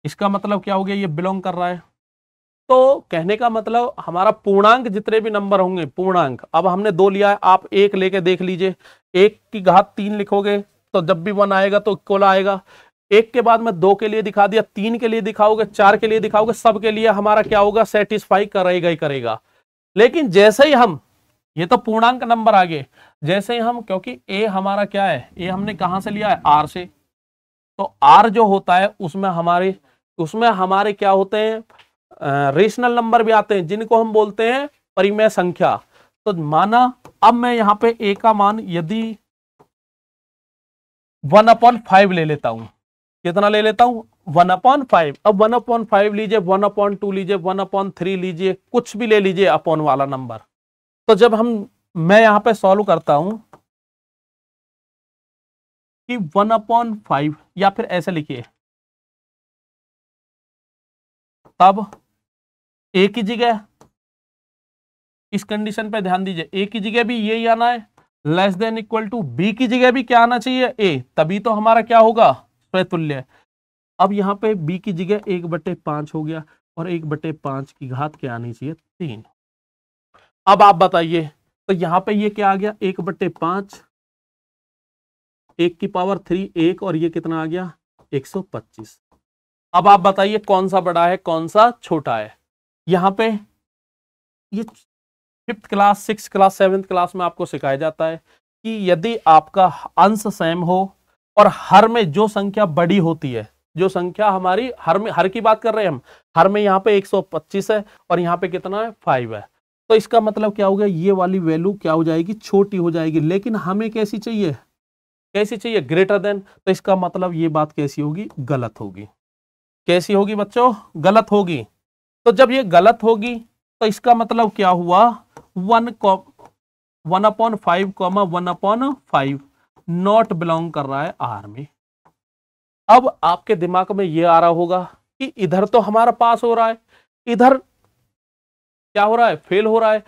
S1: इसका मतलब क्या हो गया ये बिलोंग कर रहा है तो कहने का मतलब हमारा पूर्णांक जितने भी नंबर होंगे पूर्णांक अब हमने दो लिया है आप एक लेके देख लीजिए एक की घात तीन लिखोगे तो जब भी वन आएगा तो इक्वल आएगा एक के बाद में दो के लिए दिखा दिया तीन के लिए दिखाओगे चार के लिए दिखाओगे सब के लिए हमारा क्या होगा सेटिस्फाई करेगा ही करेगा लेकिन जैसे ही हम ये तो पूर्णांक नंबर आगे जैसे ही हम क्योंकि ए हमारा क्या है ए हमने कहा से लिया है आर से तो आर जो होता है उसमें हमारे उसमें हमारे क्या होते हैं रेशनल नंबर भी आते हैं जिनको हम बोलते हैं परिमेय संख्या तो माना अब मैं यहां पे ए का मान यदि वन अपॉन फाइव ले लेता हूं कितना ले लेता हूं वन अपॉन फाइव अब वन अपॉन फाइव लीजिए वन अपॉन टू लीजिए वन अपॉन थ्री लीजिए कुछ भी ले लीजिए अपॉन वाला नंबर तो जब हम मैं यहां पे सॉल्व करता हूं कि वन अपॉन
S2: फाइव या फिर ऐसे लिखिए तब
S1: ए की जगह इस कंडीशन पे ध्यान दीजिए ए की जगह भी यही आना है less than equal to B की जगह भी क्या आना चाहिए ए तभी तो हमारा क्या होगा स्वैतुल्य अब यहाँ पे बी की जगह एक बटे पांच हो गया और एक बटे पांच की घात क्या आनी चाहिए तीन अब आप बताइए तो यहाँ पे ये क्या आ गया एक बटे पांच एक की पावर थ्री एक और ये कितना आ गया एक सौ पच्चीस अब आप बताइए कौन सा बड़ा है कौन सा छोटा है यहाँ पे ये fifth class six class seventh class में आपको सिखाया जाता है कि यदि आपका अंश सेम हो और हर में जो संख्या बड़ी होती है जो संख्या हमारी हर में हर की बात कर रहे हैं हम हर में यहाँ पे 125 है और यहाँ पे कितना है फाइव है तो इसका मतलब क्या हो गया ये वाली वैल्यू क्या हो जाएगी छोटी हो जाएगी लेकिन हमें कैसी चाहिए कैसी चाहिए ग्रेटर देन तो इसका मतलब ये बात कैसी होगी गलत होगी कैसी होगी बच्चों गलत होगी तो जब ये गलत होगी तो इसका मतलब क्या हुआ one one upon five comma one upon five not belong कर रहा है आर में अब आपके दिमाग में ये आ रहा होगा कि इधर तो हमारा पास हो रहा है इधर क्या हो रहा है फेल हो रहा है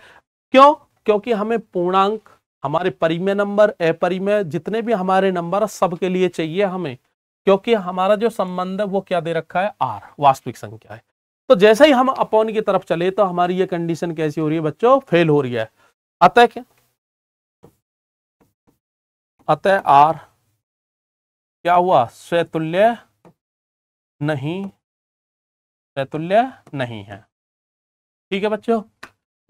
S1: क्यों क्योंकि हमें पूर्णांक हमारे परिमेय नंबर अपरिमेय जितने भी हमारे नंबर सबके लिए चाहिए हमें क्योंकि हमारा जो संबंध है वो क्या दे रखा है आर वास्तविक संख्या है तो जैसे ही हम अपॉन की तरफ चले तो हमारी ये कंडीशन कैसी हो रही है बच्चों फेल हो रही है अतः क्या अतः आर क्या हुआ
S2: स्वतुल्य नहीं स्वतुल्य नहीं है ठीक है बच्चों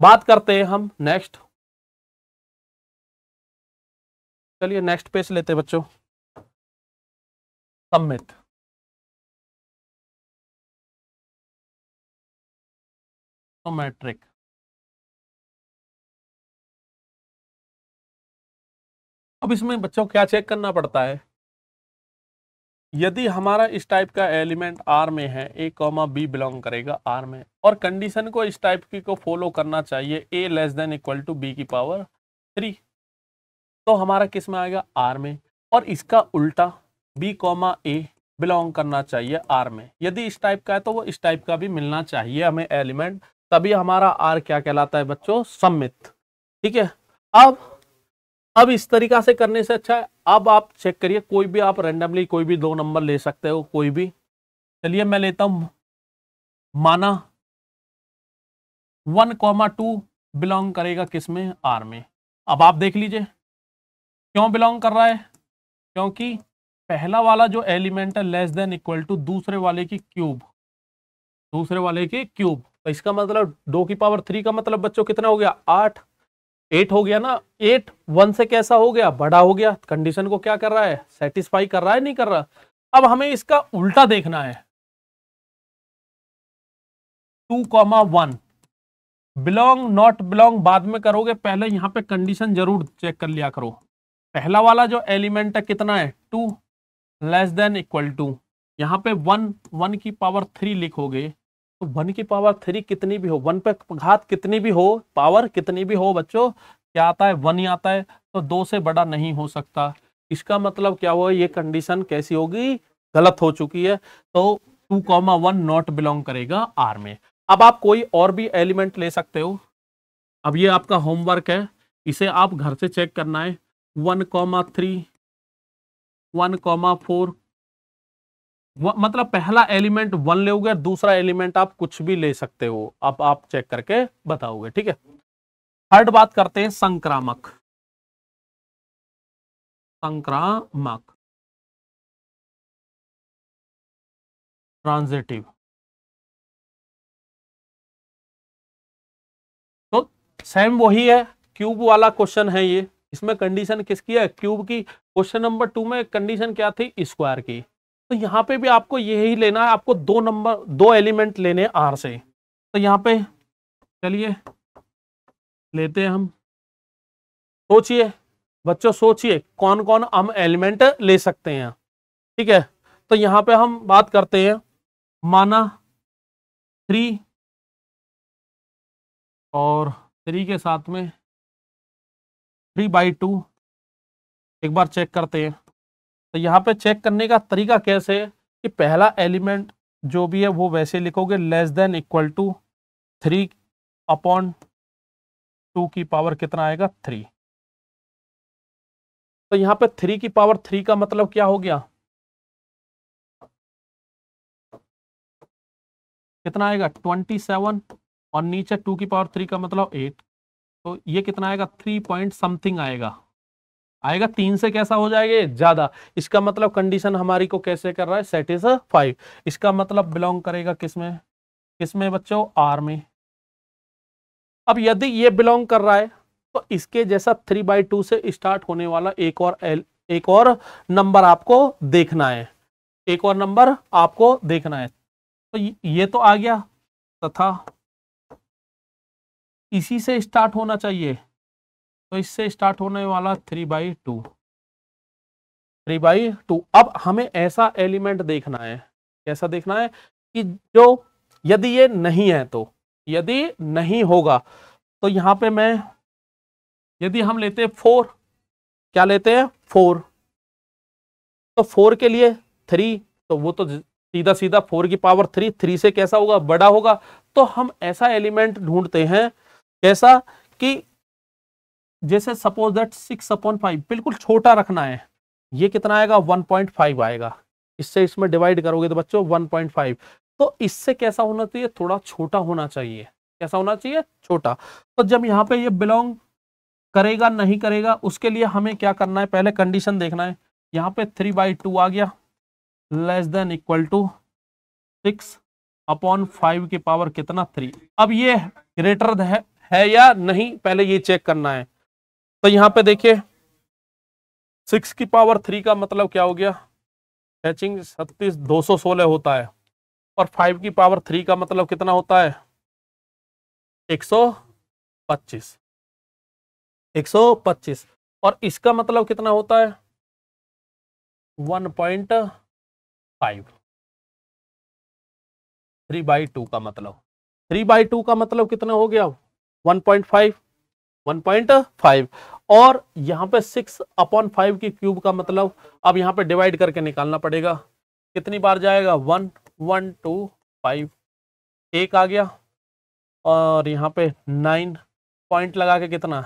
S2: बात करते हैं हम नेक्स्ट चलिए नेक्स्ट पेज लेते हैं बच्चों सम्मित metric
S1: तो अब इसमें बच्चों क्या चेक करना पड़ता है यदि हमारा इस टाइप का एलिमेंट आर में है ए कॉमा बी बिलोंग करेगा आर में और कंडीशन को इस टाइप की को फॉलो करना चाहिए A less than equal to B की पावर थ्री तो हमारा किस में आएगा आर में और इसका उल्टा बी कॉमा ए बिलोंग करना चाहिए आर में यदि इस टाइप का है तो वो इस टाइप का भी मिलना चाहिए हमें एलिमेंट तभी हमारा आर क्या कहलाता है बच्चों सम्मित ठीक है अब अब इस तरीका से करने से अच्छा है अब आप चेक करिए कोई भी आप रेंडमली कोई भी दो नंबर ले सकते हो कोई भी चलिए मैं लेता हूं माना वन कॉमा टू बिलोंग करेगा किस में आर में अब आप देख लीजिए क्यों बिलोंग कर रहा है क्योंकि पहला वाला जो एलिमेंट है लेस देन इक्वल टू दूसरे वाले की क्यूब दूसरे वाले की क्यूब तो इसका मतलब दो की पावर थ्री का मतलब बच्चों कितना हो गया आठ एट हो गया ना एट वन से कैसा हो गया बड़ा हो गया कंडीशन को क्या कर रहा है सेटिस्फाई कर रहा है नहीं कर रहा अब हमें इसका उल्टा देखना है two comma one belong not belong बाद में करोगे पहले यहां पे कंडीशन जरूर चेक कर लिया करो पहला वाला जो एलिमेंट है कितना है two less than equal to यहाँ पे वन वन की पावर थ्री लिखोगे तो वन की पावर थ्री कितनी भी हो वन पे घात कितनी भी हो पावर कितनी भी हो बच्चों क्या आता है वन ही आता है तो दो से बड़ा नहीं हो सकता इसका मतलब क्या हुआ ये कंडीशन कैसी होगी गलत हो चुकी है तो two comma one not belong करेगा आर में अब आप कोई और भी एलिमेंट ले सकते हो अब ये आपका होमवर्क है इसे आप घर से चेक करना है one comma three one comma four मतलब पहला एलिमेंट वन लोगे दूसरा एलिमेंट आप कुछ भी ले सकते हो अब आप चेक करके बताओगे ठीक है थर्ड बात करते हैं संक्रामक
S2: संक्रामक ट्रांजिटिव
S1: तो सेम वही है क्यूब वाला क्वेश्चन है ये इसमें कंडीशन किसकी है क्यूब की क्वेश्चन नंबर टू में कंडीशन क्या थी स्क्वायर की तो यहाँ पे भी आपको यही लेना है आपको दो नंबर दो एलिमेंट लेने आर से तो यहाँ पे चलिए लेते हैं हम सोचिए बच्चों सोचिए कौन कौन हम एलिमेंट ले सकते हैं ठीक है तो यहाँ पे हम बात करते हैं माना थ्री
S2: और थ्री के साथ में
S1: थ्री बाई टू एक बार चेक करते हैं तो यहाँ पे चेक करने का तरीका कैसे कि पहला एलिमेंट जो भी है वो वैसे लिखोगे less than equal to three upon two की पावर कितना आएगा थ्री तो यहाँ पे थ्री की पावर थ्री का मतलब क्या हो गया कितना आएगा ट्वेंटी सेवन और नीचे टू की पावर थ्री का मतलब एट तो ये कितना आएगा थ्री पॉइंट समथिंग आएगा आएगा तीन से कैसा हो जाएगा ज्यादा इसका मतलब कंडीशन हमारी को कैसे कर रहा है फाइव इसका मतलब बिलोंग करेगा किसमें किसमें बच्चों आर में अब यदि ये बिलोंग कर रहा है तो इसके जैसा थ्री बाई टू से स्टार्ट होने वाला एक और एल एक और नंबर आपको देखना है एक और नंबर आपको देखना है तो ये तो आ गया तथा इसी से स्टार्ट होना चाहिए तो इससे स्टार्ट होने वाला three by two three by two अब हमें ऐसा एलिमेंट देखना है कैसा देखना है कि जो यदि ये नहीं है तो यदि नहीं होगा तो यहां पे मैं यदि हम लेते हैं फोर क्या लेते हैं फोर तो फोर के लिए थ्री तो वो तो सीधा सीधा फोर की पावर थ्री थ्री से कैसा होगा बड़ा होगा तो हम ऐसा एलिमेंट ढूंढते हैं कैसा कि जैसे suppose that six upon five बिल्कुल छोटा रखना है ये कितना आएगा वन पॉइंट फाइव आएगा इससे इसमें डिवाइड करोगे तो बच्चों वन पॉइंट फाइव तो इससे कैसा होना चाहिए थोड़ा छोटा होना चाहिए कैसा होना चाहिए छोटा तो जब यहाँ पे ये बिलोंग करेगा नहीं करेगा उसके लिए हमें क्या करना है पहले कंडीशन देखना है यहाँ पे थ्री बाई टू आ गया less than equal to six upon five की पावर कितना थ्री अब ये ग्रेटर है, है या नहीं पहले ये चेक करना है तो यहां पे देखिए सिक्स की पावर थ्री का मतलब क्या हो गया हैचिंग छत्तीस दो सौ सोलह होता है और फाइव की पावर थ्री का मतलब कितना होता है एक सौ पच्चीस एक सौ
S2: पच्चीस और इसका मतलब कितना होता है one point
S1: five three by two का मतलब थ्री बाई टू का मतलब कितना हो गया वन पॉइंट फाइव 1.5 और यहाँ पे 6 अपॉन फाइव की क्यूब का मतलब अब यहाँ पे डिवाइड करके निकालना पड़ेगा कितनी बार जाएगा वन वन टू फाइव एक आ गया और यहाँ पे नाइन पॉइंट लगा के कितना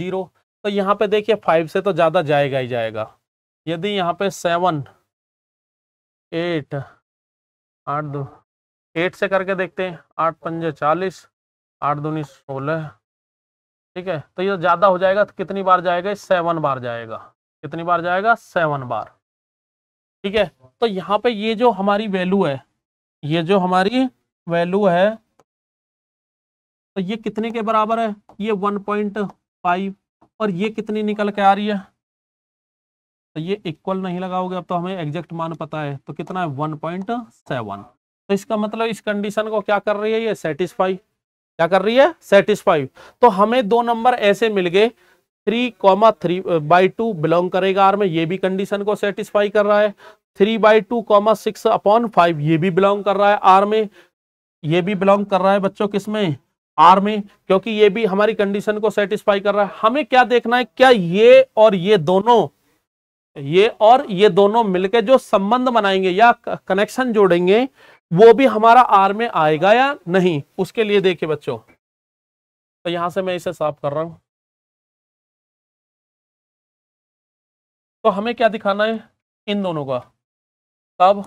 S1: जीरो तो यहाँ पे देखिए फाइव से तो ज़्यादा जाएगा ही जाएगा यदि यहाँ पे सेवन एट आठ दो एट से करके देखते हैं आठ पंजे चालीस आठ दूनी सोलह ठीक है तो ये ज़्यादा हो जाएगा तो कितनी बार जाएगा सेवन बार जाएगा कितनी बार जाएगा सेवन बार ठीक है तो यहाँ पे ये जो हमारी वैल्यू है ये जो हमारी वैल्यू है तो ये कितने के बराबर है ये वन पॉइंट फाइव और ये कितनी निकल के आ रही है तो ये इक्वल नहीं लगाओगे अब तो हमें एग्जैक्ट मान पता है तो कितना है वन पॉइंट सेवन तो इसका मतलब इस कंडीशन को क्या कर रही है ये सेटिस्फाई क्या कर रही है सेटिस्फाई तो हमें दो नंबर ऐसे मिल गए three comma three by two belong करेगा आर में ये भी कंडीशन को सेटिस्फाई कर रहा है three by two comma six upon five ये भी बिलोंग कर रहा है आर में ये भी बिलोंग कर रहा है बच्चों किस में आर में क्योंकि ये भी हमारी कंडीशन को सेटिस्फाई कर रहा है हमें क्या देखना है क्या ये और ये दोनों ये और ये दोनों मिलके जो संबंध बनाएंगे या कनेक्शन जोड़ेंगे वो भी हमारा आर में आएगा या नहीं उसके लिए देखिए बच्चों तो यहां से मैं इसे साफ कर रहा हूं
S2: तो हमें क्या दिखाना है इन दोनों का
S1: तब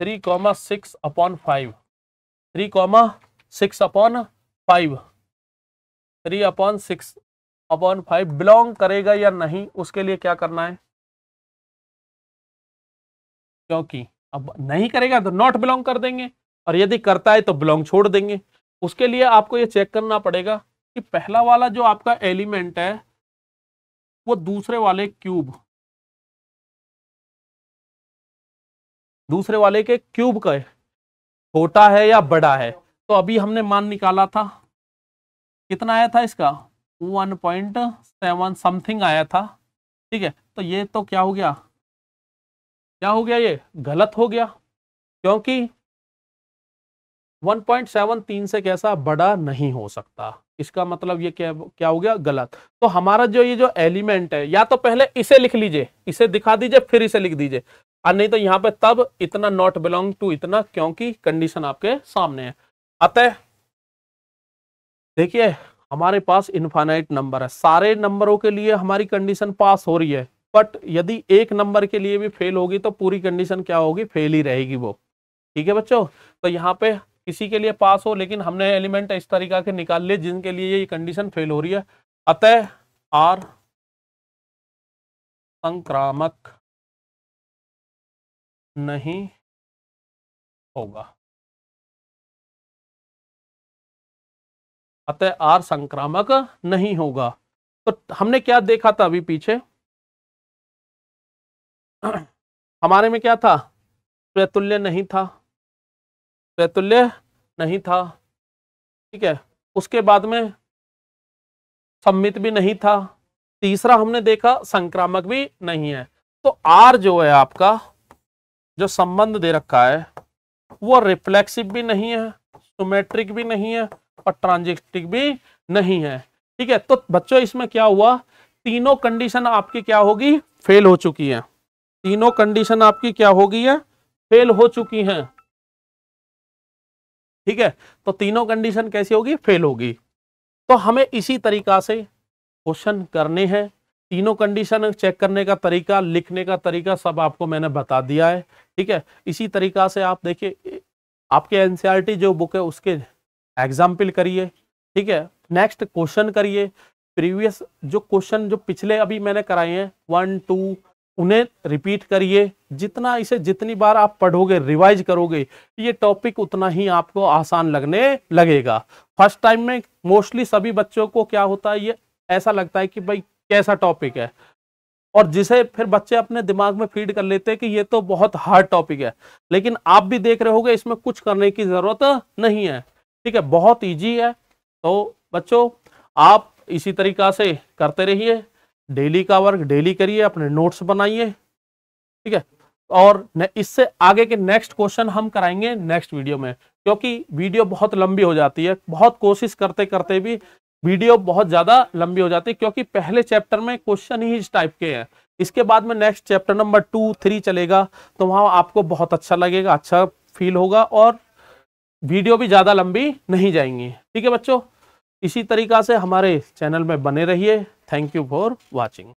S1: three comma six upon five three comma six upon five three upon six upon five belong करेगा या नहीं उसके लिए क्या करना है क्योंकि अब नहीं करेगा तो नॉट बिलोंग कर देंगे और यदि करता है तो बिलोंग छोड़ देंगे उसके लिए आपको ये चेक करना पड़ेगा कि पहला वाला जो आपका एलिमेंट है वो दूसरे वाले क्यूब दूसरे वाले के क्यूब का छोटा है या बड़ा है तो अभी हमने मान निकाला था कितना आया था इसका 1.7 समथिंग आया था ठीक है तो ये तो क्या हो गया क्या हो गया ये गलत हो गया क्योंकि 1.73 से कैसा बड़ा नहीं हो सकता इसका मतलब ये क्या क्या हो गया गलत तो हमारा जो ये जो एलिमेंट है या तो पहले इसे लिख लीजिए इसे दिखा दीजिए फिर इसे लिख दीजिए और नहीं तो यहाँ पे तब इतना नॉट बिलोंग टू इतना क्योंकि कंडीशन आपके सामने है अतः देखिए हमारे पास इन्फानाइट नंबर है सारे नंबरों के लिए हमारी कंडीशन पास हो रही है बट यदि एक नंबर के लिए भी फेल होगी तो पूरी कंडीशन क्या होगी फेल ही रहेगी वो ठीक है बच्चों तो यहाँ पे किसी के लिए पास हो लेकिन हमने एलिमेंट इस तरीका के निकाल लिए जिनके लिए ये कंडीशन फेल हो रही है अतः आर संक्रामक
S2: नहीं होगा अतः आर संक्रामक नहीं होगा
S1: तो हमने क्या देखा था अभी पीछे हमारे में क्या था स्वैतुल्य नहीं था स्वैतुल्य नहीं था ठीक है उसके बाद में सम्मित भी नहीं था तीसरा हमने देखा संक्रामक भी नहीं है तो आर जो है आपका जो संबंध दे रखा है वो रिफ्लेक्सिव भी नहीं है सोमेट्रिक भी नहीं है और ट्रांजिस्टिक भी नहीं है ठीक है तो बच्चों इसमें क्या हुआ तीनों कंडीशन आपकी क्या होगी फेल हो चुकी है तीनों कंडीशन आपकी क्या हो गई है फेल हो चुकी हैं ठीक है तो तीनों कंडीशन कैसी होगी फेल होगी तो हमें इसी तरीका से क्वेश्चन करने हैं तीनों कंडीशन चेक करने का तरीका लिखने का तरीका सब आपको मैंने बता दिया है ठीक है इसी तरीका से आप देखिए आपके एनसीईआरटी जो बुक है उसके एग्जाम्पल करिए ठीक है नेक्स्ट क्वेश्चन करिए प्रीवियस जो क्वेश्चन जो पिछले अभी मैंने कराए हैं वन टू उन्हें रिपीट करिए जितना इसे जितनी बार आप पढ़ोगे रिवाइज करोगे ये टॉपिक उतना ही आपको आसान लगने लगेगा फर्स्ट टाइम में मोस्टली सभी बच्चों को क्या होता है ये ऐसा लगता है कि भाई कैसा टॉपिक है और जिसे फिर बच्चे अपने दिमाग में फीड कर लेते हैं कि ये तो बहुत हार्ड टॉपिक है लेकिन आप भी देख रहे हो इसमें कुछ करने की ज़रूरत नहीं है ठीक है बहुत ईजी है तो बच्चों आप इसी तरीका से करते रहिए डेली का वर्क डेली करिए अपने नोट्स बनाइए ठीक है और इससे आगे के नेक्स्ट क्वेश्चन हम कराएंगे नेक्स्ट वीडियो में क्योंकि वीडियो बहुत लंबी हो जाती है बहुत कोशिश करते करते भी वीडियो बहुत ज़्यादा लंबी हो जाती है क्योंकि पहले चैप्टर में क्वेश्चन ही इस टाइप के हैं इसके बाद में next chapter number two three चलेगा तो वहाँ आपको बहुत अच्छा लगेगा अच्छा फील होगा और वीडियो भी ज़्यादा लंबी नहीं जाएंगी ठीक है बच्चों इसी तरीका से हमारे चैनल में बने रहिए थैंक यू फॉर वॉचिंग